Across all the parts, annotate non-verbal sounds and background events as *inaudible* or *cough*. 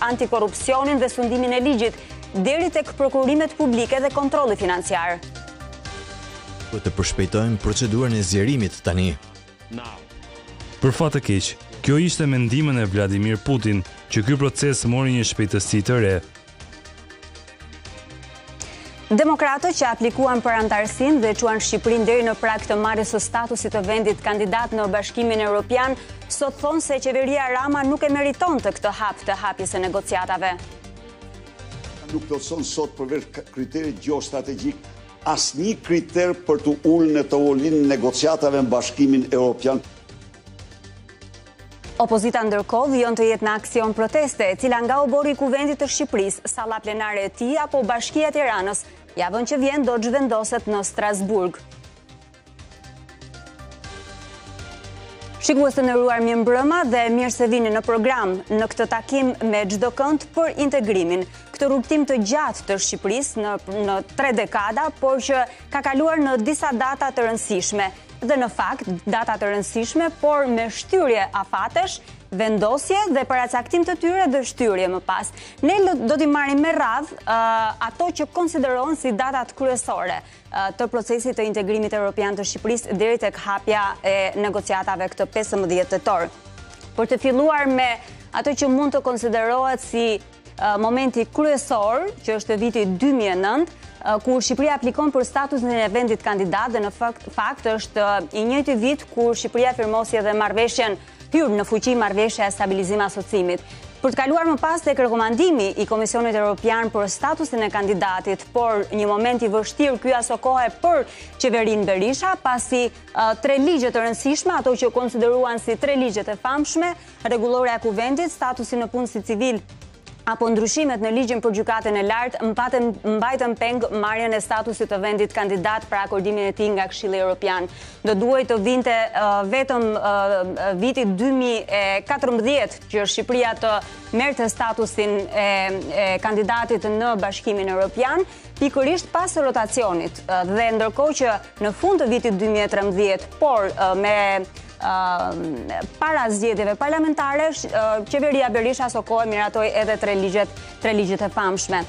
antikorupcionin dhe sundimin e ligjit, deri të këpërkurimet publike dhe kontroli financiar. Për të përshpejtojmë procedurën e zjerimit tani. Për fatë keqë, kjo ishte mendimën e Vladimir Putin, që kjo proces mori një shpejtësi të re. Demokratët që aplikuan për antarësin dhe quan Shqiprin dheri në prak të marës o statusit të vendit kandidat në bashkimin e Europian, sot thonë se qeveria Rama nuk e meriton të këtë hap të hapjës e negociatave. Nuk do të sonë sot përver kriteri geostrategik, asë një kriter për të ullën e të ullin në negociatave në bashkimin e Europian. Opozita ndërkohë vjen të jetë në aksion proteste, e cila nga obori i Kuvendit të Shqipërisë, salla plenare e tij apo Bashkia e Tiranës, javën që vjen do të zhvendoset në Strasburg. Shikues të nderuar, mjë mbrëma dhe mirë se vini në program në këtë takim me çdo kënd për integrimin. Këtë rrugtim të gjatë të Shqipërisë në në 3 dekada, por që ka kaluar në disa data të rëndësishme dhe në fakt data të rëndësishme, por me shtyrje afatesh, vendosje dhe paracaktim të tyre dhe shtyrje më pas. Ne do t'i marim me radh uh, ato që konsideron si datat kryesore uh, të procesit të integrimit e Europian të Shqipëris dheri të këhapja e negociatave këtë 15 të torë. Por të filluar me ato që mund të konsiderohet si uh, momenti kryesor, që është viti 2009, Eh, kur Shqipëria aplikon për status në vendit kandidat dhe në fakt është eh, i njëti vit kur Shqipëria firmosi edhe marveshjen hyrë në fuqi marveshja e stabilizim asocimit. Për të kaluar më pas të e rekomandimi i Komisionit Europian për statusin e kandidatit, por një moment i vështirë kjo aso kohë e për qeverin Berisha, pasi eh, tre ligjet të rëndësishme, ato që konsideruan si tre ligjet e famshme, regulore e kuvendit, statusin në punë si civil apo ndryshimet në ligjën për gjukatën e lartë mbajtën peng marjen e statusit të vendit kandidat për akordimin e ti nga këshile Europian. Do duaj të vinte vetëm vitit 2014 që Shqipria të mërë të statusin kandidatit në bashkimin Europian, pikurisht pas rotacionit dhe ndërko që në fund të vitit 2013, por me para zgjedhjeve parlamentare, qeveria Berisha Sokoe miratoi edhe tre ligjet, tre ligjet e famshme.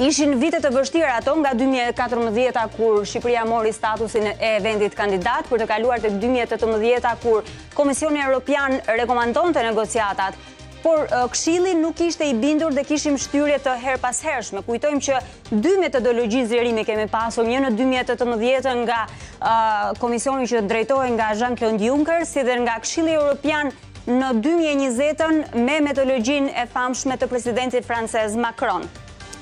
Ishin vite të vështira ato nga 2014-a kur Shqipëria mori statusin e vendit kandidat për të kaluar të 2018-a kur Komisioni Europian rekomandon të negociatat por uh, këshili nuk ishte i bindur dhe kishim shtyrje të her pas hershme. Kujtojmë që dy metodologi zjerimi kemi pasur, një në 2018 nga uh, komisioni që drejtojnë nga Jean-Claude Juncker, si dhe nga këshili Europian në 2020 me metodologjin e famshme të presidentit francez Macron.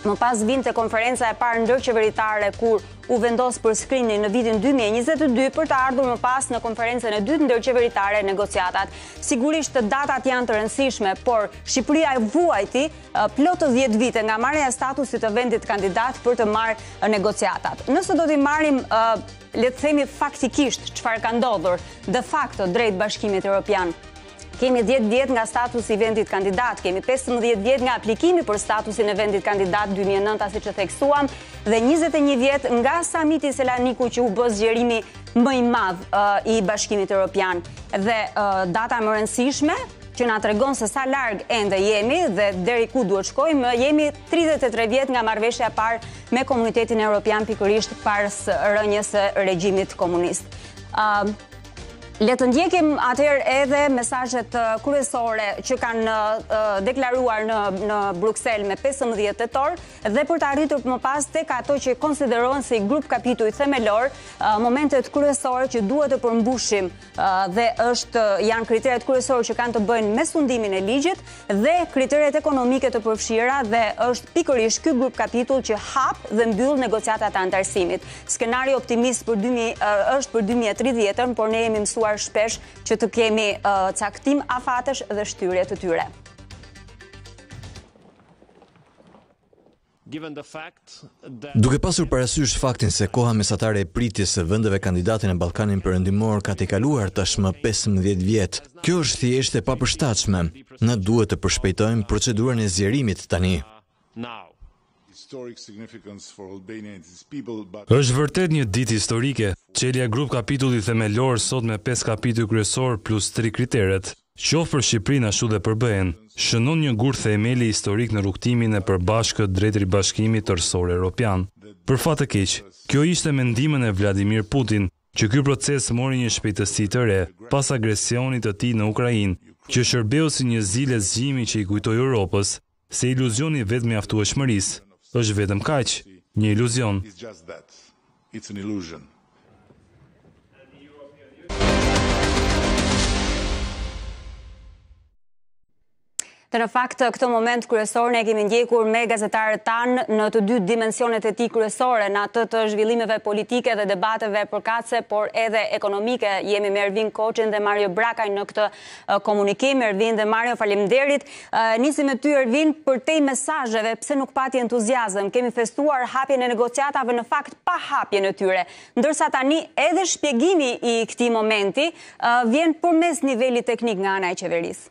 Më pas vind të konferenca e parë ndërqeveritare kur u vendosë për skrini në vitin 2022 për të ardhur më pas në konferencen e dytë ndërqeveritare negociatat. Sigurisht të datat janë të rëndësishme, por Shqipëria e vuajti plotë të 10 vite nga marrën e statusit të vendit kandidat për të marrë në negociatat. Nësë do t'i marrim, letësemi faktikisht, qëfar ka ndodhur dhe fakto drejt bashkimit Europian. Kemi 10 djetë nga status i vendit kandidat, kemi 15 djetë nga aplikimi për statusin e vendit kandidat 2009, asë që theksuam, dhe 21 djetë nga samiti Selaniku që u bëzë gjerimi mëj madh uh, i bashkimit Europian. Dhe uh, data më rënsishme, që nga të regonë se sa largë e ndë jemi dhe deri ku duhet shkojmë, jemi 33 vjetë nga marveshja e parë me komunitetin Europian pikërisht parës rënjës e regjimit komunistë. Uh, Le të ndjekim atëherë edhe mesazhet kërësore që kanë deklaruar në në Bruksel 15 15 tetor dhe për të arritur më pas tek ato që konsiderohen si grup kapituj themelor, momentet kërësore që duhet të përmbushim dhe është janë kriteret kërësore që kanë të bëjnë me sundimin e ligjit dhe kriteret ekonomike të përfshira dhe është pikërisht ky grup kapitull që hap dhe mbyll negociatat e antarësimit. Skenari optimist 2000 është për 2030, por ne jemi mësuar shpesh që të kemi caktim afatesh dhe shtyrje të tyre. Duke pasur parasysh faktin se koha mesatare e pritis e vëndëve kandidatin e Balkanin përëndimor ka te kaluar tashmë 15 vjetë, kjo është thjesht e papërshtachme, në duhet të përshpejtojmë procedurën e zjerimit tani. Now është vërtet një dit historike, që elja grup kapitulli themelor sot me 5 kapitull kryesor plus 3 kriteret, që për Shqiprin ashtu dhe përbëhen, shënon një gurë themeli historik në rukëtimin e përbashkët drejtëri bashkimit të rësore Europian. Për fatë të keqë, kjo ishte mendimën e Vladimir Putin, që kjo proces mori një shpejtësi të re, pas agresionit të ti në Ukrajin, që shërbeo si një zile zgjimi që i kujtoj Europës, se iluzioni vetë me aftu e shmërisë, Dość kać, Nie iluzjon. në fakt, këto moment kërësor në e kemi ndjekur me gazetarët tanë në të dy dimensionet e ti kërësore, në atë të zhvillimeve politike dhe debateve përkace, por edhe ekonomike, jemi me Ervin Koqin dhe Mario Brakaj në këtë komunikim, Ervin dhe Mario derit. Nisi me ty, Ervin, për te i mesajëve, pse nuk pati entuziasm, kemi festuar hapje në negociatave në fakt pa hapje në tyre, ndërsa tani edhe shpjegimi i këti momenti vjen për mes nivelli teknik nga anaj qeverisë.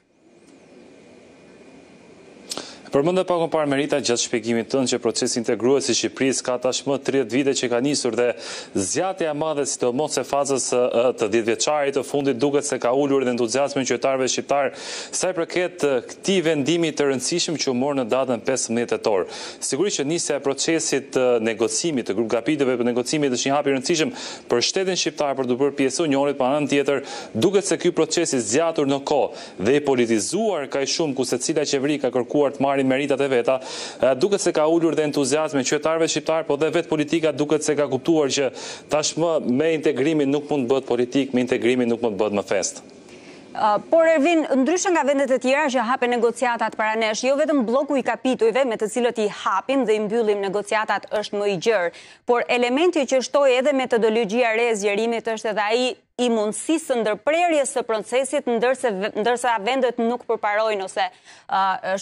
Përmendë pak pakon parë Merita gjatë shpjegimit tënd që procesi integrues i Shqipërisë ka tashmë 30 vite që ka nisur dhe zgjatja e madhe sidomos e fazës të 10 vjeçarit të fundit duket se ka ulur dhe entuziazmin qytetarëve shqiptar sa i përket këtij vendimi të rëndësishëm që u mor në datën 15 tetor. Sigurisht që nisja e procesit të negocimit të kapitëve për negocimit është një hap i rëndësishëm për shtetin shqiptar për të bërë pjesë unionit, por anën tjetër duket se ky proces i zgjatur në kohë politizuar shumë ku secila ka kërkuar të marrë marin meritat e veta, duket se ka ullur dhe entuziasme qëtarve shqiptar, po dhe vetë politika duket se ka kuptuar që tashmë me integrimin nuk mund të bëtë politikë, me integrimin nuk mund të bëtë më festë. Por, Ervin, ndryshën nga vendet e tjera që hape negociatat para nesh, jo vetëm bloku i kapitujve me të cilët i hapim dhe i mbyllim negociatat është më i gjërë, por elementi që shtoj edhe metodologia re e zjerimit është edhe aji i mundësisë ndërprerjes së procesit ndërse vendet nuk përparojnë ose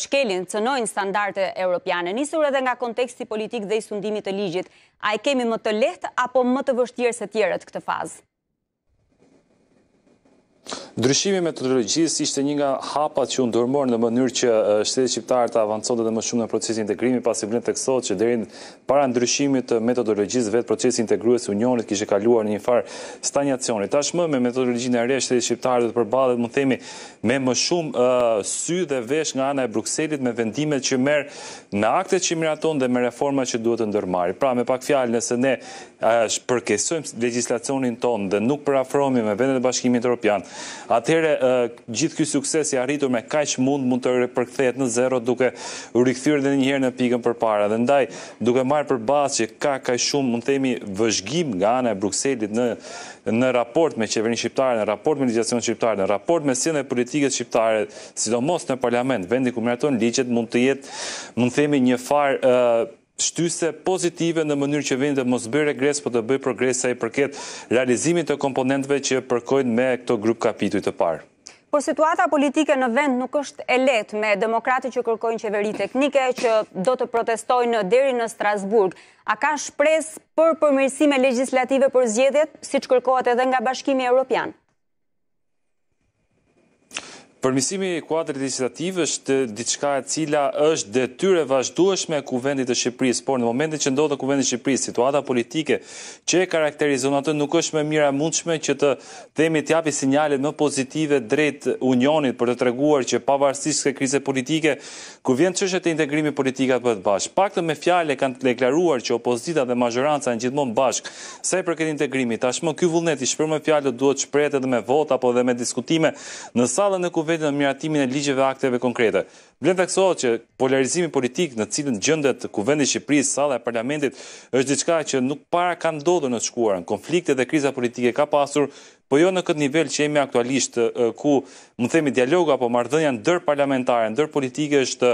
shkelin, cënojnë standarte europiane. Nisur edhe nga konteksti politik dhe i sundimit të ligjit, a i kemi më të leht apo më të vështirë se tjerët këtë fazë? Ndryshimi metodologjisë ishte një nga hapat që ndërmorë në mënyrë që shtetë qiptarë të avancote dhe më shumë në procesin integrimi, pasi blenë të kësot që dherin para ndryshimit të metodologjisë vetë procesin integruës unionit kështë kaluar një farë stagnacionit. Ta shmë me metodologjinë e re shtetë qiptarë dhe të përbalet, më themi, me më shumë sy dhe vesh nga ana e Bruxellit me vendimet që merë në aktet që miraton dhe me reforma që duhet të ndërmari. Pra, me pak fjalë, nëse ne përkesojmë legislacionin tonë dhe nuk përafromi me vendet e bashkimit e Atere, gjithë kjo sukses i arritur me kaq mund mund të rëpërkthejt në zero duke rikëthyrë dhe njëherë në pikën për para. Dhe ndaj, duke marë për basë që ka ka shumë mund temi vëzhgjim nga anë e Bruxellit në në raport me qeverin shqiptare, në raport me legislacion shqiptare, në raport me sinë e politikës shqiptare, sidomos në parlament, vendi ku mërëton, liqet mund të jetë, mund themi një farë shtyse pozitive në mënyrë që vindë dhe mos bërë regres, po të bëjë progresa i përket realizimit të komponentve që përkojnë me këto grup kapituj të parë. Por situata politike në vend nuk është e let me demokrati që kërkojnë qeveri teknike, që do të protestojnë deri në Strasburg. A ka shpres për përmërësime legislative për zjedhet, si që kërkojnë edhe nga bashkimi e Europianë? Përmisimi i kuadrit legislativë është diçka e cila është detyrë vazhdueshme e kuvendit të Shqipërisë, por në momentin që ndodhet kuvendit i Shqipërisë, situata politike që e karakterizon atë nuk është më mirë mundshme që të themi të japi sinjale më pozitive drejt Unionit për të treguar që pavarësisht se krize politike, ku vjen çështja e integrimit politik për të bashkë. Paktën me fjalë kanë deklaruar që opozita dhe majoranca janë gjithmonë bashk sa i përket integrimit. Tashmë ky vullnet i shpërmë fjalë duhet shprehet edhe me vota apo edhe me diskutime në sallën e kuvendit vetë në miratimin e ligjeve akteve konkrete. Blen theksohet që polarizimi politik në cilën gjendet kuvendi Shqipërisë, salla e parlamentit është diçka që nuk para ka ndodhur në shkuarën. Konflikte dhe kriza politike ka pasur, po jo në këtë nivel që jemi aktualisht ku më themi dialogu apo mardhënja në dërë parlamentare, në dërë politike është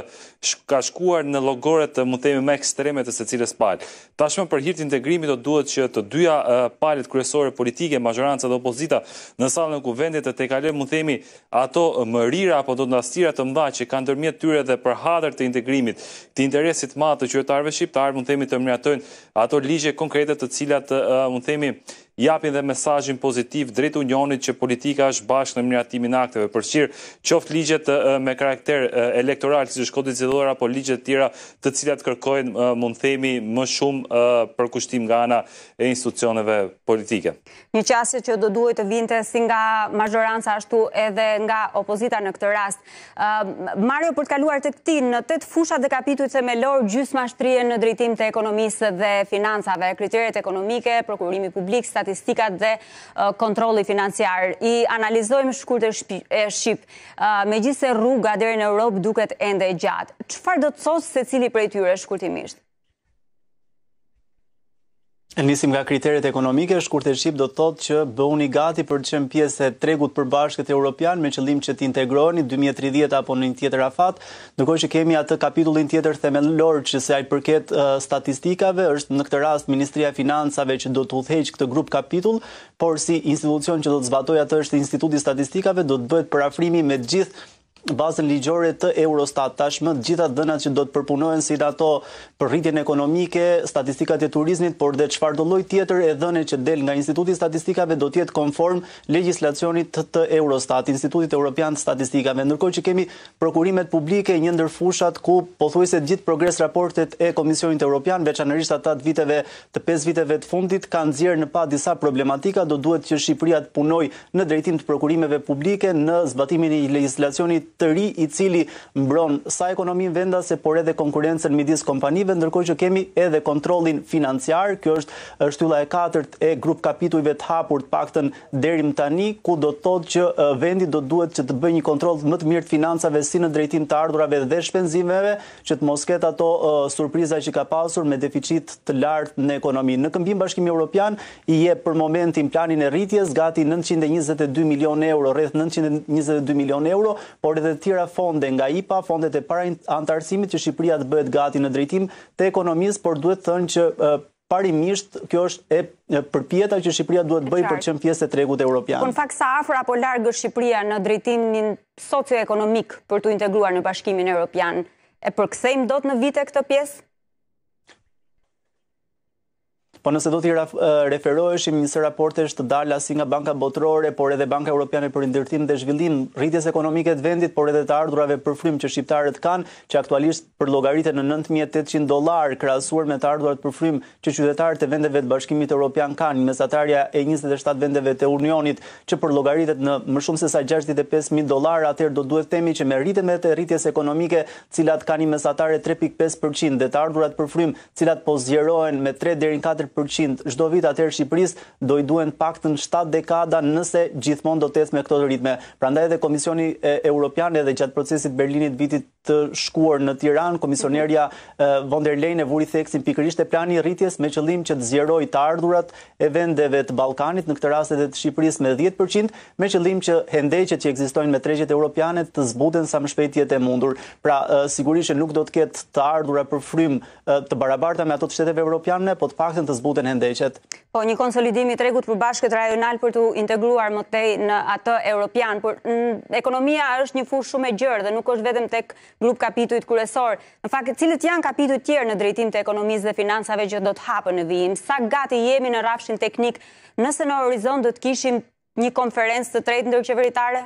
ka shkuar në logoret të më themi me ekstremet të se cilës palë. Tashme për hirtë integrimit do duhet që të dyja palit kryesore politike, majorancë dhe opozita në salë në kuvendit të tekale më themi ato më rira apo do të nastira të mdha që kanë dërmjet tyre dhe për hadër të integrimit, të interesit ma të qyretarve shqiptarë më themi të mëratojnë ato ligje konkretet të cilat më themi japin dhe mesajin pozitiv drejt unionit që politika është bashkë në miratimin akteve. përshirë qoftë ligjet me karakter elektoral, si shkodit zidora, po ligjet tjera të cilat kërkojnë mund themi më shumë për kushtim nga ana e institucioneve politike. Një qasë që do duhet të vinte si nga mazhoranca ashtu edhe nga opozita në këtë rast. Mario, për të kaluar të këti, në të të fushat dhe kapituit se me lorë gjysma shtrien në drejtim të ekonomisë dhe financave, kriteret ekonomike, prokurimi publik, statistikat dhe kontroli financiar. I analizojmë shkurt e Shqip, me gjithse rruga dhe në Europë duket ende e gjatë. Qëfar do të sosë se cili për e tyre shkurtimisht? Nisim nga kriterit ekonomike, Shkurte Shqip do të thotë që bëhuni gati për që në pjesë e tregut për bashkët e Europian me qëllim që t'integroni 2030 apo në një tjetër afat, nukoj që kemi atë kapitullin tjetër themelor që se ajë përket statistikave, është në këtë rast Ministria Finansave që do të utheqë këtë grup kapitull, por si institucion që do të zbatoj atë është institutit statistikave, do të bëhet për afrimi me gjithë bazën ligjore të Eurostat tashmë të gjitha dhënat që do të përpunohen si ato për rritjen ekonomike, statistikat e turizmit, por dhe do lloj tjetër e dhënë që del nga Instituti i Statistikave do të jetë konform legjislacionit të Eurostat, Institutit Europian të Statistikave, ndërkohë që kemi prokurimet publike një ndër fushat ku pothuajse të gjithë progres raportet e Komisionit Europian, veçanërisht ata të viteve të 5 viteve të fundit kanë nxjerrë në pa disa problematika, do duhet që Shqipëria të punojë në drejtim të prokurimeve publike në zbatimin e legjislacionit të ri i cili mbron sa ekonomin vendase, por edhe konkurencen midis kompanive, ndërkoj që kemi edhe kontrolin financiar, kjo është shtylla e katërt e grup kapitujve të hapur të paktën derim tani, ku do të thotë që vendi do duhet që të bëjë një kontroll më të mirë të financave si në drejtim të ardhurave dhe shpenzimeve, që të mos ketë ato uh, surpriza që ka pasur me deficit të lartë në ekonomi. Në Këmbim Bashkimi Evropian i jep për momentin planin e rritjes gati 922 milion euro, rreth 922 milion euro, por dhe tjera fonde nga IPA, fondet e para antarësimit që Shqipëria të bëhet gati në drejtim të ekonomisë, por duhet thënë që parimisht kjo është e përpjeta që Shqipëria duhet të bëjë për qënë pjesë të tregut e Europian. Por në fakt sa afër apo largë Shqipëria në drejtim një socio-ekonomik për të integruar në bashkimin e Europian, e përkësejmë do të në vite këtë pjesë? Po nëse do t'i referoheshim një së raporte të dala si nga Banka Botërore, por edhe Banka Europiane për ndërtim dhe zhvillim rritjes ekonomike të vendit, por edhe të ardhurave për frym që shqiptarët kanë, që aktualisht për logaritë në 9800 dolar, krasuar me të ardhurat për frym që qytetarët e vendeve të bashkimit Europian kanë, një mesatarja e 27 vendeve të Unionit, që për logaritë në më shumë se sa 65.000 dolar, atër do duhet temi që me rritën me të rritjes ekonomike, cilat ka një 3.5% dhe të ardhurat për frym, cilat po me 3 4 30% çdo vit atë në do i duhen paktën 7 dekada nëse gjithmonë do të ecë me këto ritme. Prandaj edhe Komisioni Evropian edhe gjatë procesit Berlinit vitit të shkuar në Tiran, komisionerja mhm. eh, von der Leyen e vuri theksin pikërisht e plani i rritjes me qëllim që të zgjerojë të ardhurat e vendeve të Ballkanit në këtë rast edhe të Shqipërisë me 10%, me qëllim që hendeqet që ekzistojnë me tregjet europiane të zbuten sa më shpejt jetë e mundur. Pra eh, sigurisht që nuk do të ketë të ardhurat për frym eh, të barabarta me ato të shteteve europiane, por të paktën të zbuten hendeqet. Po një konsolidim i tregut për bashkët rajonal për të integruar më tej në atë europian, por ekonomia është një fushë shumë e gjerë dhe nuk është vetëm tek grup kapituit kërësor. Në fakt, cilët janë kapituit tjerë në drejtim të ekonomisë dhe finansave që do të hapë në vijim? Sa gati jemi në rafshin teknik nëse në horizon do të kishim një konferencë të trejt në qeveritare?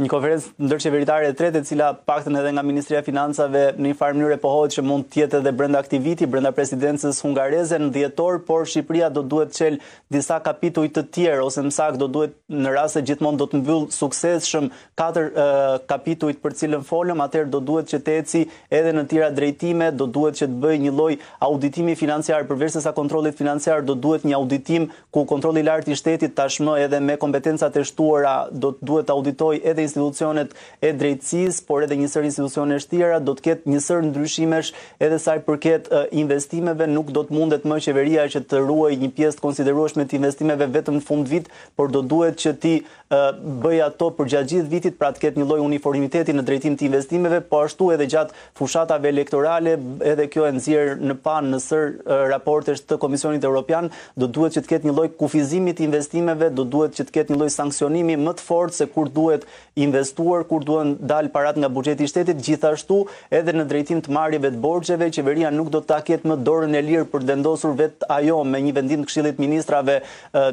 një konferencë ndërqeveritare e tretë e cila paktën edhe nga Ministria e Financave në një farë mënyrë pohohet që mund të jetë edhe brenda viti brenda presidencës hungareze në dhjetor, por Shqipëria do duhet të çel disa kapituj të tjerë ose më saktë do duhet në rast se gjithmonë do të mbyll suksesshëm katër uh, kapituj për cilën folëm, atëherë do duhet që të eci edhe në tëra drejtime, do duhet që të bëj një lloj auditimi financiar përveç sa kontrollit financiar, do duhet një auditim ku kontrolli i lartë i shtetit tashmë edhe me kompetencat e shtuara do duhet të auditojë edhe dhe institucionet e drejtësisë, por edhe një institucionet institucione shtira, do të ketë një ndryshimesh edhe sa i përket investimeve, nuk do të mundet më qeveria që të ruajë një pjesë të konsiderueshme të investimeve vetëm në fund vit, por do duhet që ti bëj ato për gjatë gjithë vitit, pra të ketë një lloj uniformiteti në drejtim të investimeve, po ashtu edhe gjatë fushatave elektorale, edhe kjo e nëzirë në pan në sër raportesh të Komisionit Evropian, do duhet që të ketë një lloj kufizimi të investimeve, do duhet që të ketë një lloj sanksionimi më të fortë se kur duhet investuar kur duan dal parat nga buxheti i shtetit, gjithashtu edhe në drejtim të marrjeve të borxheve, qeveria nuk do të taket ketë më dorën e lirë për dendosur vendosur vet ajo me një vendim të Këshillit Ministrave,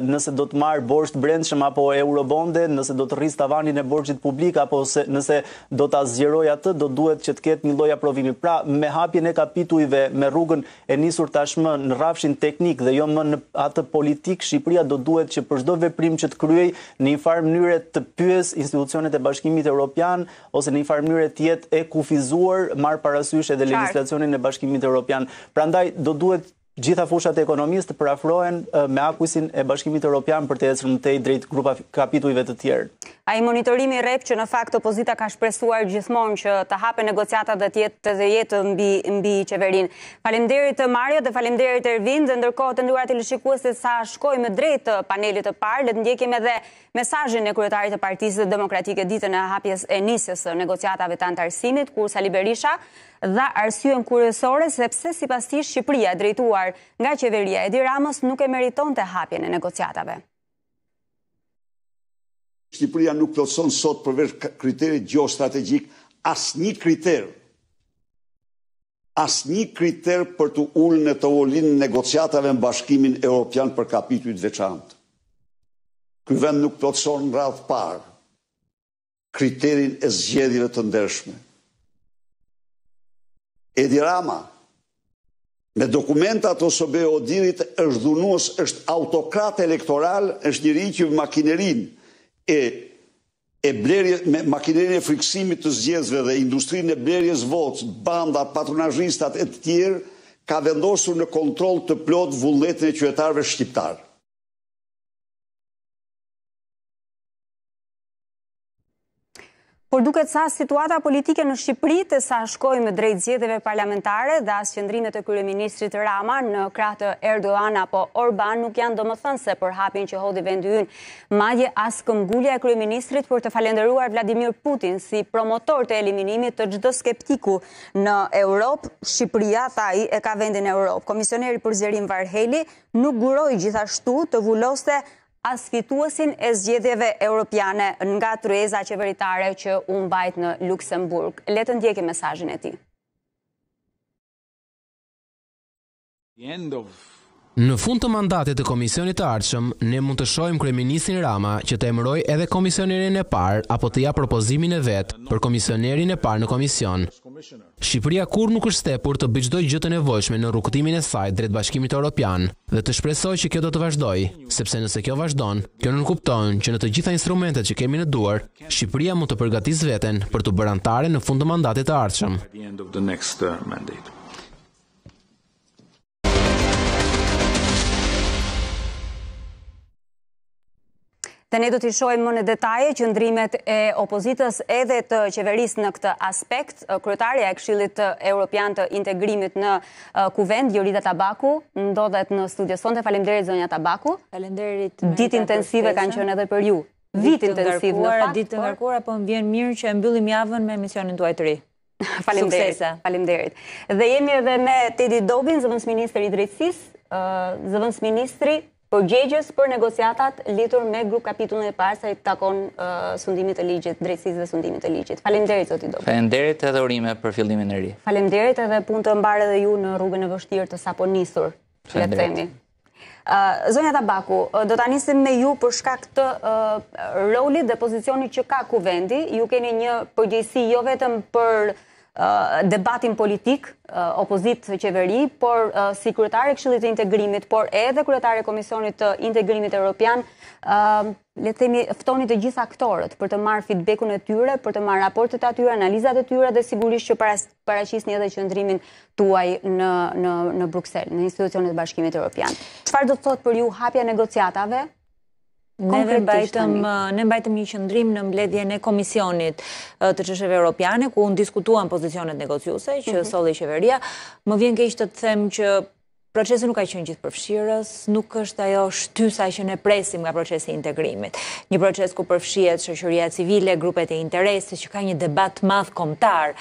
nëse do të marr borxh të brendshëm apo eurobonde, nëse do të rris tavanin e borxhit publik apo se nëse do ta zgjeroj atë, do duhet që të ketë një lloj aprovimi. Pra, me hapjen e kapitujve me rrugën e nisur tashmë në rrafshin teknik dhe jo më në atë politik, Shqipëria do duhet që për çdo veprim që të kryej në një farë mënyre të pyes institucione vendet e bashkimit e Europian, ose në i të tjetë e kufizuar marë parasysh edhe legislacionin e bashkimit e Europian. Prandaj, do duhet gjitha fushat e ekonomisë të parafrohen eh, me akusin e bashkimit e Europian për të e cërmëtej drejt grupa kapituive të tjerë. A i monitorimi rep që në fakt opozita ka shpresuar gjithmonë që të hape negociatat dhe tjetë dhe jetë mbi qeverin. Falemderit të Mario dhe falemderit të Ervin dhe ndërkohë të nduar të lëshikuës se sa shkoj më drejtë të panelit të parë, dhe të ndjekim edhe mesajin e kryetarit të partisit demokratike ditën e hapjes e nisës negociatave të antarësimit, kur Sali Berisha dhe arsyen kryesore sepse si pas Shqipria drejtuar nga qeveria Edi Ramos nuk e meriton të hapjen e negociatave. Shqipëria nuk plotëson sot përveç kriterit geostrategjik, asë një kriter, asë një kriter për të ullë në të ullin negociatave në bashkimin Europian për kapituit veçantë. Ky vend nuk plotëson në radhë parë kriterin e zgjedhjeve të ndershme. Edi Rama, me dokumentat ose odirit, është dhunus, është autokrat elektoral, është njëri që makinerinë, e e blerje me makinerin e friksimit të zgjedhjeve dhe industrinë e blerjes votës, bandat, patronazhistat e të tjerë ka vendosur në kontroll të plot vulletin e qytetarëve shqiptarë. Por duket sa situata politike në Shqipëri të sa shkoj me drejt zjedheve parlamentare dhe asë qëndrimet e kërë ministrit Rama në kratë Erdoğan apo Orban nuk janë do më thënë se për hapin që hodhi vendyën madje asë këmgullja e kërë ministrit për të falenderuar Vladimir Putin si promotor të eliminimit të gjdo skeptiku në Europë, Shqipëria tha i e ka vendin e Europë. Komisioneri për zjerim Varheli nuk guroj gjithashtu të vuloste as fituesin e zgjedeve europiane nga trueza qeveritare që unë bajt në Luxemburg. Letën djeki mesajin e ti. Në fund të mandatit të komisionit të arqëm, ne mund të shojmë kërë Rama që të emëroj edhe komisionerin e parë apo të ja propozimin e vetë për komisionerin e parë në komision. Shqipëria kur nuk është stepur të bëgjdoj gjithë të nevojshme në rukëtimin e saj dretë bashkimit e Europian dhe të shpresoj që kjo do të vazhdoj, sepse nëse kjo vazhdon, kjo nuk kuptojnë që në të gjitha instrumentet që kemi në duar, Shqipëria mund të përgatis veten për të bërantare në fund të mandatit të arqëm. Të ne do t'i ishojmë më në detaje që ndrimet e opozitës edhe të qeveris në këtë aspekt, kryetarja e këshillit europian të integrimit në kuvend, Jorida Tabaku, ndodhet në studio sonde, falem derit zonja Tabaku. Falem derit. Dit intensive kanë qënë edhe për ju. Vit intensiv në fakt. Dit të ngarkuara, po më vjen mirë që mbyllim javën me emisionin të ri. *laughs* Falem derit. Dhe jemi edhe me Tedi Dobin, zëvëns minister i drejtsis, zëvëns ministri, Por për negociatat litur me grup kapitullën e parë sa i takon sundimit të ligjit, drejtësisë dhe sundimit të ligjit. Faleminderit zoti do. Faleminderit edhe urime për fillimin e ri. Faleminderit edhe punë të mbarë edhe ju në rrugën e vështirë të sapo nisur. Le të themi. Zonja Tabaku, do të anisim me ju për shka këtë rolit dhe pozicionit që ka kuvendi, ju keni një përgjësi jo vetëm për debatin politik opozit qeveri, por si kryetare këshillit të integrimit, por edhe kryetare komisionit të integrimit europian, le të themi ftoni të gjithë aktorët për të marr feedbackun e tyre, për të marr raportet e tyre, analizat e tyre dhe sigurisht që parashis paraqisni edhe qendrimin tuaj në në në Bruksel, në institucionet e Bashkimit Evropian. Çfarë do të thotë për ju hapja negociatave Eh, ne mbajtëm një qëndrim në mbledhje në Komisionit eh, të qësheve Europiane, ku unë diskutuan pozicionet negociuse, që mhm. soli qeveria. Më vjen ke të të them që Procesi nuk ka qenë gjithë përfshirës, nuk është ajo shtysa që ne presim nga procesi integrimit. Një proces ku përfshirët, shëshëria civile, grupet e interesës, që ka një debat madhë komtarë,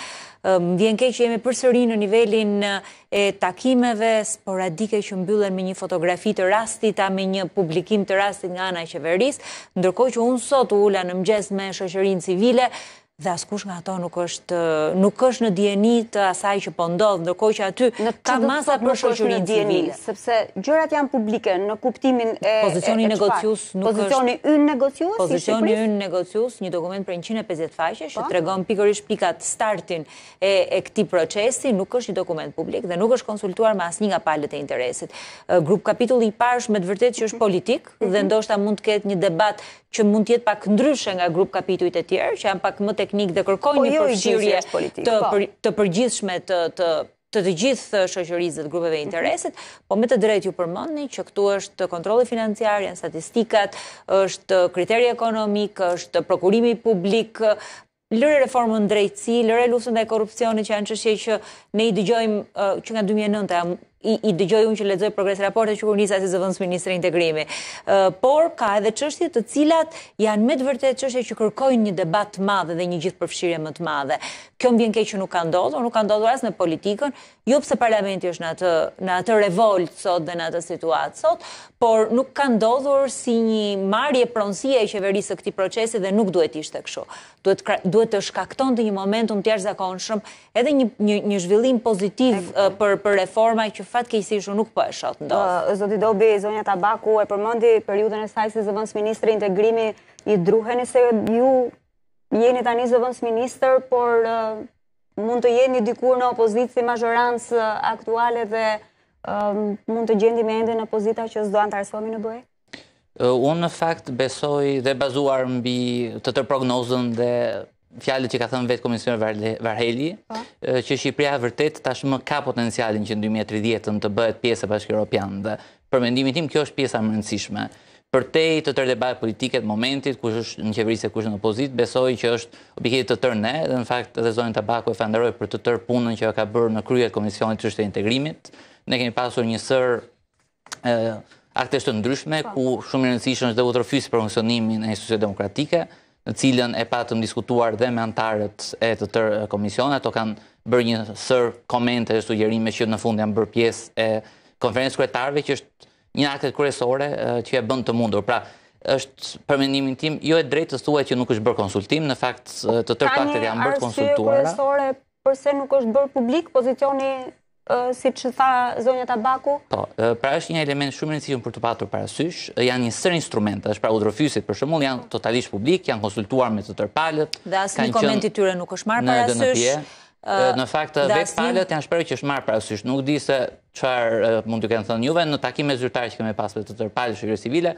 më vjen keq që jemi përsëri në nivelin e takimeve sporadike që mbyllen me një fotografi të rastit a me një publikim të rastit nga ana e qeverisë, ndërkohë që unë sot u ula në mgjes me shoqërinë civile, dhe askush nga ato nuk është nuk është në djeni të asaj që po ndodhë, ndërkoj që aty ka masa për shoqëri në djeni, sepse gjërat janë publike në kuptimin e pozicioni e negocius nuk është pozicioni ynë negocius, pozicioni ynë negocius, një dokument për 150 faqe që po. tregon pikërisht pikat startin e, e këtij procesi, nuk është një dokument publik dhe nuk është konsultuar me asnjë nga palët e interesit. Grup kapitulli i parë është me të vërtetë që është mhm. politik dhe mhm. ndoshta mund të ketë një debat që mund të jetë pak ndryshe nga grup kapitujt e tjerë, që janë pak më teknik dhe kërkojnë po, një jo, përshqyrje po. të përgjithshme të të gjithë shëshërizit grupeve interesit, po me të drejt ju përmëndni që këtu është kontroli financiar, janë statistikat, është kriteri ekonomik, është prokurimi publik, lëre reformën drejtësi, lëre e lusën dhe korupcioni që janë qështje që ne i dëgjojmë që nga 2009 të jam i, i dëgjoj unë që lexoj progres raporte që kur nisa si zëvendës Ministre integrimi. Ë por ka edhe çështje të cilat janë me të vërtet çështje që kërkojnë një debat të madh dhe një përfshirje më të madhe. Kjo mbien keq që nuk ka ndodhur, nuk ka ndodhur as në politikën, jo pse parlamenti është në atë në atë revolt sot dhe në atë situatë sot, por nuk ka ndodhur si një marje pronsie e qeverisë të këti procesi dhe nuk duhet ishte kësho. Duhet të shkakton të një moment të tjerë zakonëshëm, edhe një zhvillim pozitiv për reforma që fatë kejsi shumë nuk për po e shatë ndodhë. Zoti Dobi, Zonja Tabaku, e përmëndi periudën e saj si zëvëns ministri integrimi i druheni se ju jeni tani zëvëns minister, por mund të jeni dikur në opozitë si majorancë aktuale dhe mund të gjendim e ende në pozita që s'doan të arsuami në bëhe? Unë në fakt besoj dhe bazuar mbi të të prognozën dhe fjallit që ka thënë vetë Komisionë Varheli, po. që Shqipria vërtet tashmë ka potencialin që në 2030 të bëhet pjesë e bashkë Europian dhe për mendimin tim kjo është pjesë mërëndësishme. Për te i të tërë debaj politiket momentit, kush është në qeverisë e kush në opozit, besoj që është objekit të tërë ne, dhe në fakt edhe zonë e fanderoj për të tërë punën që ka bërë në kryet Komisionit të integrimit, ne kemi pasur një sër akte të ndryshme po. ku shumë e rëndësishme është dhe udhërfys për funksionimin e institucioneve demokratike, në cilën e patëm diskutuar dhe me antarët e të tërë komisionit, ato kanë bërë një sër komente dhe sugjerime që në fund janë bërë pjesë e konferencës kryetarëve që është një aktet kresore që e bën të mundur. Pra është për mendimin tim jo e drejtë të thuaj që nuk është bërë konsultim, në fakt të tërë paktet janë bërë konsultuara. Përse nuk është bërë publik pozicioni si që tha zonja tabaku? Po, pra është një element shumë rëndësishëm për të patur parasysh, janë një sër instrument, është pra udrofysit për shumë, janë totalisht publik, janë konsultuar me të tërpalët. Dhe asë një koment i tyre nuk është marë parasysh. Në fakt, vetë palët janë shperë që është marë parasysh. Nuk di se qëar mund të kënë thënë juve, në takime zyrtarë që keme pas me të tërpalët shqyre civile,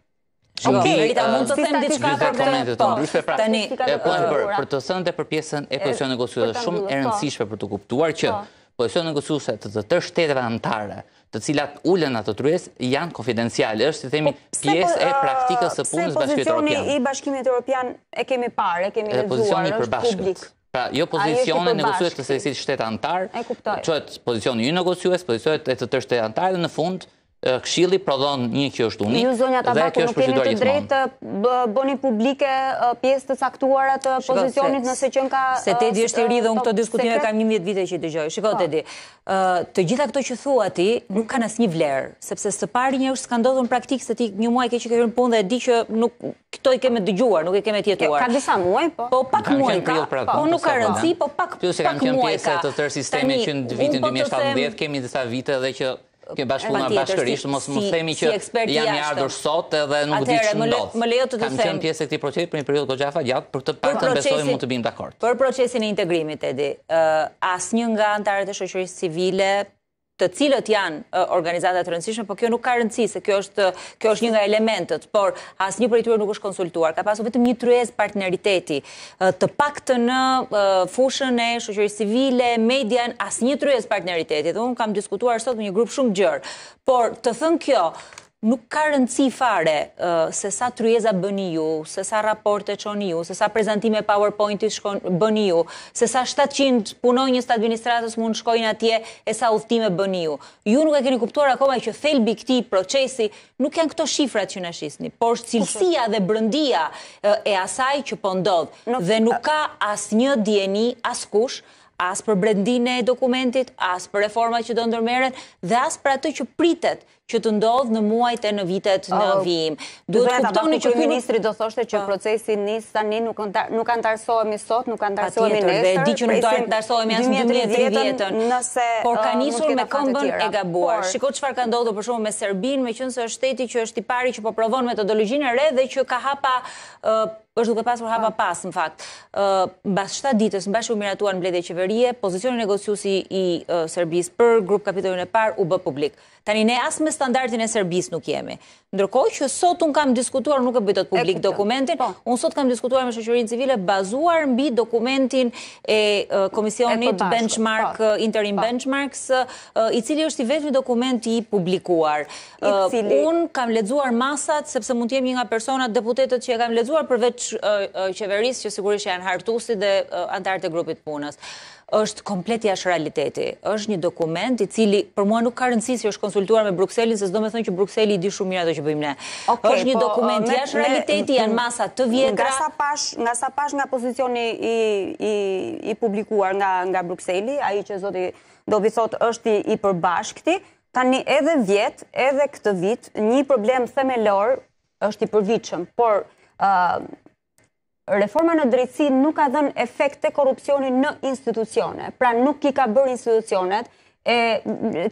Okej, ta mund të them diçka ka komente të po, ndryshme pra. Tani, e po për për të thënë te për pjesën e pozicionit negociues është shumë e po. rëndësishme për të kuptuar që po. pozicion negociuese të të tërë shteteve anëtare, të cilat ulën ato tryezë janë konfidenciale, është i themi pjesë e uh, praktikës së punës bashkëtorë. Pozicioni i Bashkimit Evropian e kemi parë, e kemi lexuar. Pra, jo pozicioni i përbashkët. Pra, jo pozicione negociues të sekretit shtetëtar, çohet pozicioni i negociues, pozicionet e të tërë shtetëtar dhe në fund këshili prodhon një kjo është unik. Ju zonja Tabaku nuk keni të drejtë bëni publike pjesë të saktuarat të pozicionit nëse që ka... Se Tedi është i rridhë, unë po, këto diskutime kam një mjetë vite që i të gjojë. Shiko, po. Tedi, të gjitha këto që thua ti, nuk kanë asë një vlerë, sepse së pari një është skandodhën praktikë se ti një muaj ke që kërën punë dhe di që nuk këto i keme dëgjuar, nuk i keme tjetuar. Ka disa muaj, po? po pak muaj ka, pra, nuk ka po pak pjesë të tërë që në vitin 2017 kemi disa vite që Kemi bashkëpunuar bashkërisht, mos më themi që jam i ardhur sot edhe nuk di që ndodhë. më lejo të të them. Kam qenë pjesë e këtij procesi për një periudhë kohë gjatë, gjatë për të të besoj mund të bëjmë dakord. Për procesin e integrimit, Edi, asnjë nga antarët e shoqërisë civile të cilët janë organizatat rëndësishme, po kjo nuk ka rëndësi, se kjo është, kjo është një nga elementet, por asë një përrituar nuk është konsultuar. Ka pasu vetëm një tryez partneriteti, të pak të në fushën e shëqëri civile, median, asë një tryez partneriteti, dhe unë kam diskutuar sot me një grupë shumë gjërë, por të thënë kjo, nuk ka rëndësi fare se sa tryeza bëni ju, se sa raporte që ju, se sa prezentime PowerPoint-i bëni ju, se sa 700 punoj njës të administratës mund shkojnë atje e sa uftime bëni ju. Ju nuk e keni kuptuar akoma që thelbi këti procesi, nuk janë këto shifrat që në shisni, por cilësia dhe brëndia e asaj që pëndodhë po dhe nuk ka as një djeni, as kush, as për brendin e dokumentit, as për reforma që do ndërmeren, dhe as për atë që pritet që të ndodhë në muajt e në vitet në oh. vijim. Duhet të kuptoni që ministri do thoshte që ah. procesin njësë nuk një nuk antarsohemi sot, nuk antarsohemi nësër, dhe di që nuk do antarsohemi asë në 2013 vjetën, por ka uh, njësur me këmbën e gabuar. Shiko që farë ka ndodhë për shumë me Serbin, me qënë është shteti që është i pari që po provon metodologjin e re dhe që ka hapa uh, është duke pasur hapa pas, në fakt. Bas 7 ditës, në bashkë u miratuar në bledhe i qeverie, pozicioni negociusi i Serbis për grupë kapitojnë e par u bë publik. Tani ne asë me standartin e Serbis nuk jemi. Ndërkoj që sot unë kam diskutuar, nuk e bëjtot publik dokumentin, po. unë sot kam diskutuar me shëqërinë civile bazuar mbi dokumentin e komisionit benchmark, po. interim po. benchmarks, i cili është i vetëmi dokument i publikuar. Unë kam ledzuar masat, sepse mund t'jemi nga personat deputetet që e kam ledzuar përveç qeverisë që sigurisht janë hartusi dhe antarët e grupit punës është komplet jashtë realiteti. Është një dokument i cili për mua nuk ka rëndësi si është konsultuar me Brukselin, se s'do me thënë që Brukseli i di shumë mirë ato që bëjmë ne. Êshtë është një po, dokument uh, jashtë realiteti, janë masa të vjetra. Nga sa pash, nga sa nga pozicioni i i i publikuar nga nga Brukseli, ai që zoti do vi është i, i përbashkëti, tani edhe vjet, edhe këtë vit, një problem themelor është i përvitshëm, por ë reforma në drejtësi nuk ka dhënë efekte korupcioni në institucione, pra nuk i ka bërë institucionet e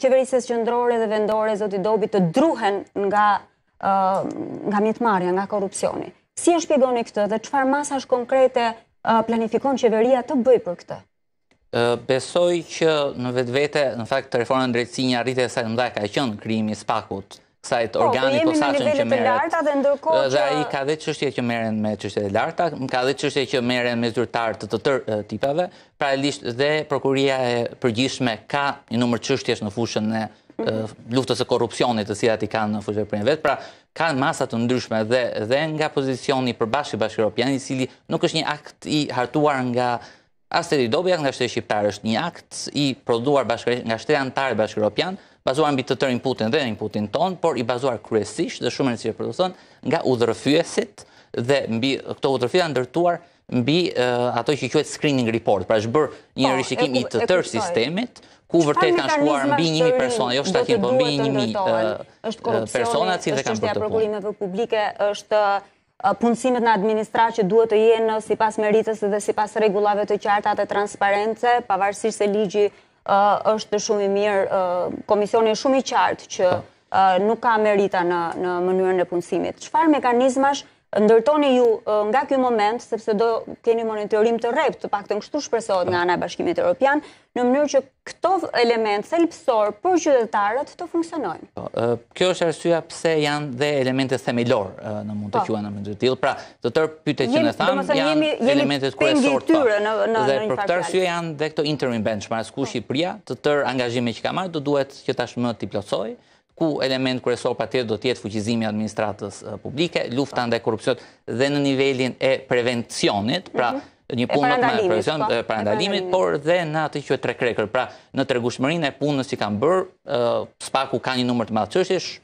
qeverisës qëndrore dhe vendore zoti dobi të druhen nga, nga mjetëmarja, nga korupcioni. Si e shpjegoni këtë dhe qëfar masash konkrete planifikon qeveria të bëj për këtë? Besoj që në vetë vete, në fakt të reforma në drejtësi një arritë e sajtë mdaj ka qënë krimi spakut, sajt organik po, po saqën që merret. Dhe aji ka dhe çështje që merren me çështjet e larta, ka dhe çështje që merren me zyrtar të të tërë tipave. Pra lisht dhe prokuria e përgjithshme ka një numër çështjesh në fushën e luftës së korrupsionit të cilat i kanë në fushën e prinë vet. Pra ka masa të ndryshme dhe dhe nga pozicioni përbashkë bashkë europian i cili nuk është një akt i hartuar nga Asteri Dobjak nga shtetë shqiptarë është një akt i produar bashkë, nga shtetë antarë bashkë bazuar mbi të tërë inputin dhe inputin ton, por i bazuar kryesisht dhe shumë rëndësishëm do të thonë nga udhërfyesit dhe mbi këto udhërfyesa ndërtuar mbi ato që quhet screening report, pra është bër një po, rishikim i të tërë sistemit ku vërtet kanë shkuar mbi 1000 persona, jo shtatë, por mbi 1000 persona që dhe kanë bërë problemeve publike është punësimet në administratë që duhet të jenë si pas meritës dhe si pas regulave të qartat e transparentës, pavarësisht se ligji është shumë i mirë, komisioni shumë i qartë që nuk ka merita në mënyrën e punësimit. Qëfar mekanizmash ndërtoni ju nga ky moment, sepse do keni monitorim të rrept, të pak të në kështu shpresot nga po. e bashkimit e Europian, në mënyrë që këto element thelpsor për qytetarët të funksionojnë. Po, kjo është arsyeja pse janë dhe elemente themelor në mund të po. quenë në mëndër tjilë. Pra, të tërë pyte që në thamë, janë elementet kërësor të Dhe për këtë arsye janë dhe këto interim benchmarks, ku Shqipëria, të tërë angazhime që ka marë, do duhet që tashmë të ku element kërësor për tjetë do tjetë fuqizimi administratës publike, lufta ndaj korupcionit dhe në nivelin e prevencionit, pra mhm. një punë më të prevencionit, po. parandalimit, por dhe në atë që e trekrekër, pra në tregushmërin e punës që kanë bërë, spaku ka një numër të madhë qështë,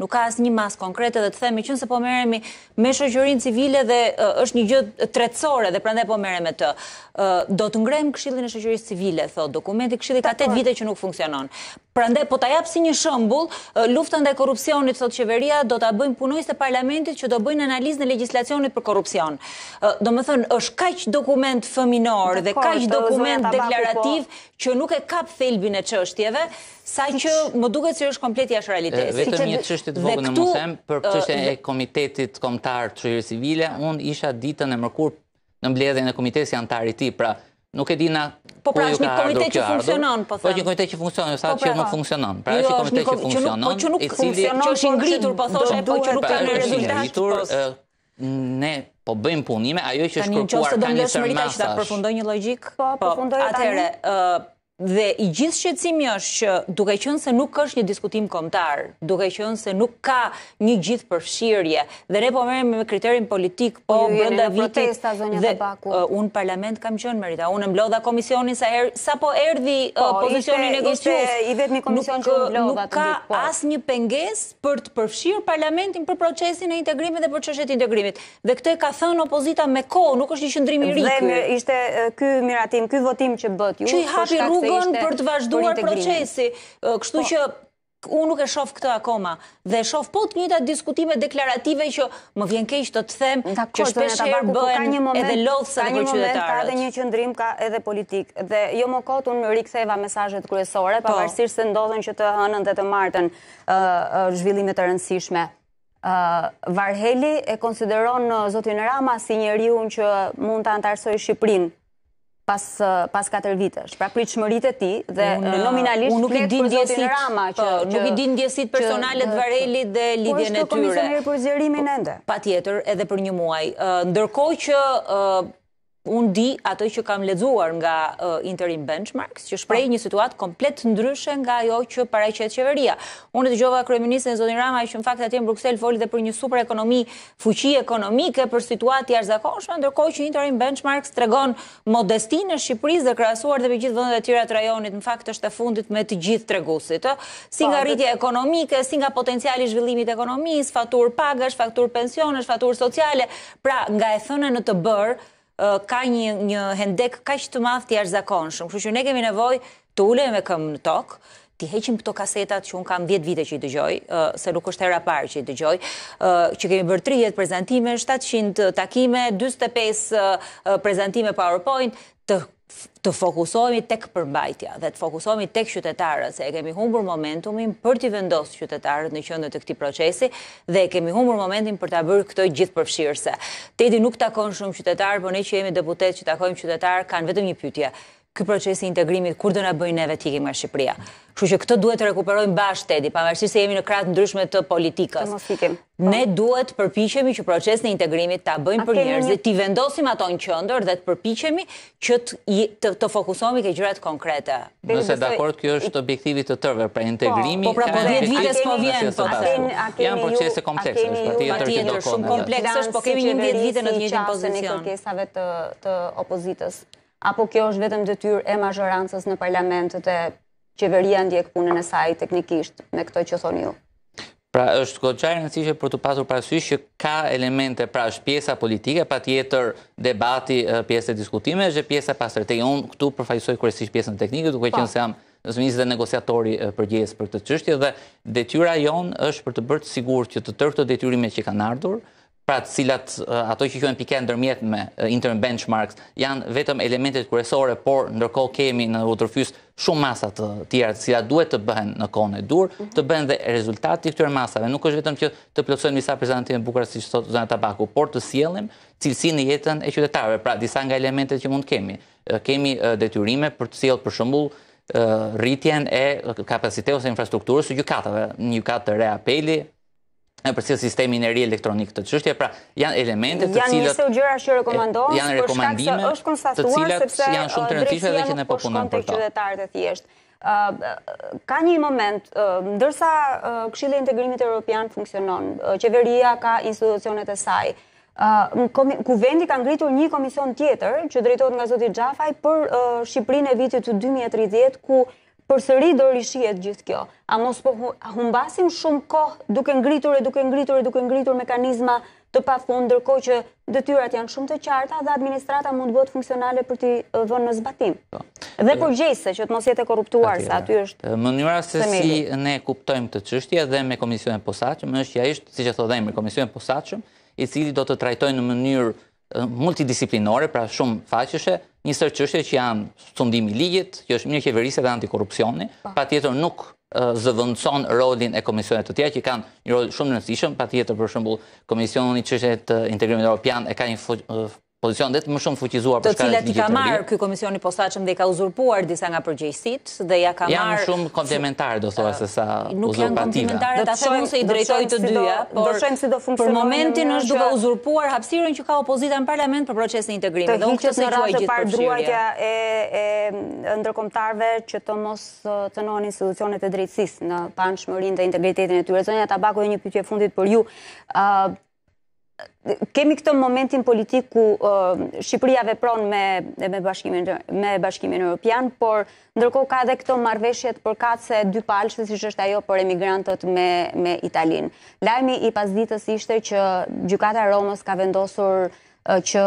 nuk ka asë një mas konkrete dhe të themi qënë se po meremi me shëgjërin civile dhe është një gjëtë tretësore dhe prende po meremi të. Do të ngremë këshillin e shëgjërin civile, thot dokumenti, këshillin ka 8 vite që nuk funksionon. Prende po të japë si një shëmbull, luftën dhe korupcionit, thot qeveria, do të bëjmë punojës të parlamentit që do bëjmë analizë në legislacionit për korupcion. Do më thënë, është kaq dokument fëminor dhe kaq dokument po. deklarativ që nuk e kap thelbin e qështjeve, sa që më duket që është komplet jashtë realitetit. Eh, vetëm një çështje vogël në mosem për çështjen e komitetit kombëtar çuri civile, unë isha ditën e mërkur në mbledhjen e komitetit anëtar i tij, pra nuk e di na Po pra është një komitet po po, që funksionon, po thënë. Pra, pra, jo, po një komitet që funksionon, sa që nuk funksionon. Pra është një komitet që funksionon, që nuk funksionon, që është ngritur, po thoshe, po që nuk kanë rezultat. Po ne po bëjmë punime, ajo që është kërkuar ka një sërmasash. Ta një një logik? Po, përfundoj atëre, një. Dhe i gjithë shqecimi është që duke qënë se nuk është një diskutim komtar, duke qënë se nuk ka një gjithë përfshirje dhe ne po mërëm me kriterin politik, po bënda vitit, dhe unë parlament kam qënë mërita, unë mblodha komisionin er, sa po erdi pozicionin e po, gosqus, nuk ka po. asë një penges për të përfshirë parlamentin për procesin e integrimit dhe për qëshet integrimit. Dhe këte ka thënë opozita me ko, nuk është një shëndrimi rikë. Dhe ishte këj miratim, votim që tregon për të vazhduar procesi. Kështu po. që unë nuk e shof këtë akoma dhe shof po të njëta diskutime deklarative që më vjen keq të të them që shpesh herë bëhen edhe lodhë sa një qytetarët. Ka edhe një qëndrim ka edhe politik dhe jo më kotë unë riktheva mesajet kryesore po. pa varsirë se ndodhen që të hënën dhe të martën zhvillimit të rëndësishme. Varheli e konsideron në Zotin Rama si njeri unë që mund të antarësoj Shqiprinë pas 4 vitesh, pra pritë shmërit e ti, dhe nominalisht pletë për zotin Rama. Po, nuk i din djesit personalet vareli dhe po, lidhjen e tyre. Po është të komisioneri për zjerimin po, ende? Pa tjetër, edhe për një muaj. Ndërkoj që unë di atë që kam ledzuar nga interim benchmarks, që shprej po. një situatë komplet ndryshe nga jo që pareqet qeveria. Unë të gjova kreministën e Zonin Ramaj që në fakt atje në Bruxelles foli dhe për një super ekonomi, fuqi ekonomike për situatë jashtë zakonshme, ndërkoj që interim benchmarks të regon modestinë e Shqipëris dhe krasuar dhe për gjithë vëndet tjera të rajonit, në fakt është të fundit me të gjithë të si nga po, rritje ekonomike, si nga potenciali zhvillimit fatur pagash, fatur fatur sociale, pra nga e në të ka një, një hendek ka që të madh të jashtë zakonshëm. që ne kemi nevoj të ule me këmë në tokë, ti heqim këto kasetat që unë kam 10 vite që i dëgjoj, se nuk është hera parë që i dëgjoj, që kemi bërë 30 prezentime, 700 takime, 25 prezentime PowerPoint, të të fokusohemi tek përmbajtja dhe të fokusohemi tek qytetarët, se e kemi humbur momentumin për t'i vendosë qytetarët në qëndët të këti procesi dhe e kemi humbur momentin për t'a bërë këtoj gjithë përfshirëse. Tedi nuk takon shumë qytetarë, për ne që jemi deputet që takojmë qytetarë, kanë vetëm një pytja ky procesi i integrimit kur do na bëjnë neve ti nga Shqipëria. Kështu që këtë duhet të rekuperojmë bash Tedi, pavarësisht se jemi në krah ndryshme të politikës. Po. Ne duhet të përpiqemi që procesin e integrimit ta bëjmë për njerëzit, ti vendosim ato në qendër dhe të përpiqemi që të të fokusohemi ke gjërat konkrete. Nëse dakord, kjo është objektivi i tërëve për integrimin. Po, po, 10 vite s'po vjen, po. Janë procese komplekse, është për të tërë dokumente. Po kemi 10 vite në të njëjtin pozicion. Kërkesave të të opozitës apo kjo është vetëm detyrë e mazhorancës në parlamentet e qeveria ndjek punën e saj teknikisht me këto që thoni ju? Pra është kogjarë në cishë për të pasur parasysh që ka elemente, pra është pjesa politike, pa tjetër debati pjesë e diskutime, është pjesa pasër të jonë këtu përfajsoj kërësish pjesën teknikë, duke që nëse po. jam zëmisë dhe negociatori gjesë për këtë qështje, dhe detyra jonë është për të bërtë sigur që të tërtë detyrimet që kanë ardhur, pra të cilat ato që quhen pikë ndërmjet me inter benchmarks janë vetëm elementet kërësore, por ndërkohë kemi në udhërfys shumë masa të tjera të cilat duhet të bëhen në kone e dur, mhm. të bëhen dhe rezultati i këtyre masave nuk është vetëm që të plotësojmë disa prezente të si siç thotë zona tabaku, por të sjellim cilësinë e jetën e qytetarëve, pra disa nga elementet që mund kemi, kemi. detyrime për të sjellë për shembull rritjen e kapacitetit të infrastrukturës së gjykatave, një gjykatë re apeli, në përcil sistemi në ri elektronik të qështje. Pra, janë elementet të cilat... Janë njëse u gjëra që rekomendohen, janë rekomendime të cilat janë shumë të uh, rëndësishme dhe që ne përpunëm po po për ta. Uh, ka një moment, uh, ndërsa këshile integrimit e Europian funksionon, qeveria ka institucionet e saj, Kuvendi ka ngritur një komision tjetër që drejtojt nga Zotit Gjafaj për Shqiprin e vitit të 2030 ku për sëri do rishiet gjithë kjo. A mos po humbasim shumë kohë duke ngritur e duke ngritur e duke ngritur mekanizma të pa fund, ndërko që dëtyrat janë shumë të qarta dhe administrata mund bëtë funksionale për ti dhënë në zbatim. Po. Dhe për gjese që të mos jetë e korruptuar, sa aty është... Mënyra se si ne kuptojmë të qështja dhe me Komision e është që ja ishtë, si që thodhejmë, me Komision e i cili do të trajtojnë në mënyrë multidisciplinore, pra shumë faqeshe, një sër çështje që janë sundimi i ligjit, që është mirë qeverisja dhe antikorrupsioni, patjetër tjetër nuk zëvendëson rolin e komisionet të tja që kanë një rol shumë rëndësishëm, patjetër për shembull komisioni i çështjeve të integrimit evropian e ka një pozicion dhe të më shumë fuqizuar për shkallet digitali. Të cilat i ka marrë këj komisioni posaqëm dhe i ka uzurpuar disa nga përgjëjësit dhe ja ka marrë... Janë shumë komplementarë, do thua, se sa uzurpativa. Nuk janë komplementarë, da se mu se i drejtoj të dyja, por për momentin është duke uzurpuar hapsirën që ka opozita në parlament për proces në integrimi. Të unë në se të parë druajtja e ndërkomtarve që të mos të institucionet e drejtsis në panë shmërin dhe integritetin e tyre. Zonja Tabako e një pytje fundit për ju, kemi këtë momentin politik ku Shqipëria vepron me me bashkimin me bashkimin evropian, por ndërkohë ka edhe këto për të se dy palësh, siç është ajo për emigrantët me me Italinë. Lajmi i ditës ishte që gjykata e Romës ka vendosur që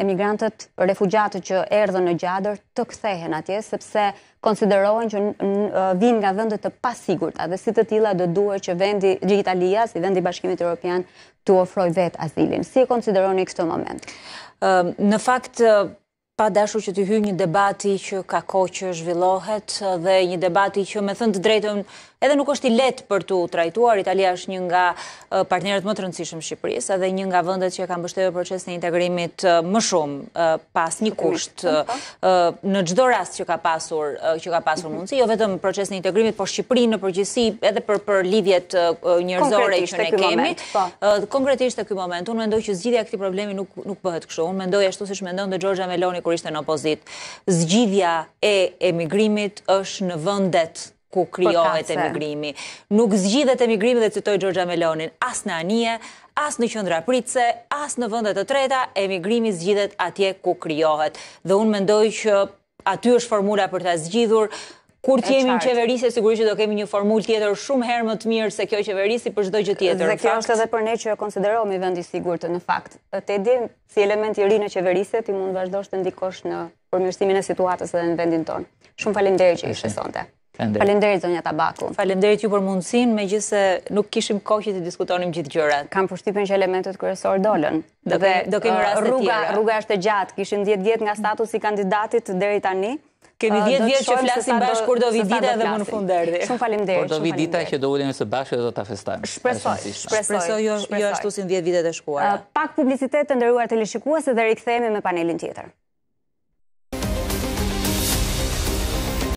emigrantët refugjatët që erdhën në gjadër të kthehen atje sepse konsiderohen që vinë nga vendet të pasigurta dhe si të tila dhe duhe që vendi, gjitalia, si vendi bashkimit e Europian, të ofroj vetë asilin. Si e konsideroni kështë moment? Në fakt, pa dashu që të hy një debati që ka koqë zhvillohet dhe një debati që me thëndë drejtëm edhe nuk është i letë për të trajtuar. Italia është një nga partnerët më të rëndësishëm Shqipërisë, edhe një nga vëndet që kanë bështetë proces në integrimit më shumë pas një kusht po. në gjdo rast që ka pasur, që ka pasur mm-hmm. mundësi, jo vetëm proces në integrimit, po Shqipëri në përgjësi edhe për, për lidhjet njërzore që ne kemi. Po. Konkretisht e këj moment, unë mendoj që zgjidhja këti problemi nuk, nuk bëhet kështu, unë mendoj ashtu si shmendon dhe Meloni kur ishte në Zgjidhja e emigrimit është në ku kryohet emigrimi. Nuk zgjidhet emigrimi dhe citoj Gjorgja Melonin, as në anije, as në qëndra pritse, as në vëndet të treta, emigrimi zgjidhet atje ku kryohet. Dhe unë mendoj që aty është formula për të zgjidhur, Kur të jemi në qeverisë, sigurisht që do kemi një formulë tjetër shumë herë më të mirë se kjo qeverisë për çdo gjë tjetër. Dhe kjo është edhe për ne që e konsiderohemi vendi i sigurt në fakt. Të si element i ri në qeverisë ti mund vazhdosh të ndikosh në përmirësimin e situatës edhe në vendin tonë. Shumë faleminderit që ishe sonte. Falenderit, zonja Tabaku. Falenderit ju për mundësin, me gjithse nuk kishim kohë që të diskutonim gjithë gjërat. Kam përshtypen që elementet kërësorë Dhe Do kemi rrasë uh, të tjera. Rruga është e gjatë, kishim 10 vjetë nga status i kandidatit dheri tani. Kemi 10 uh, vjetë që flasim bashkë kur do vidita dhe më në fundë dërdi. Shumë falenderit. Kur do vidita që do ullim së bashkë dhe do të festojmë. Shpresoj, shpresoj. Jo, jo ashtu si në 10 vjetë e shkuar. Uh, pak të dhe me panelin tjetër.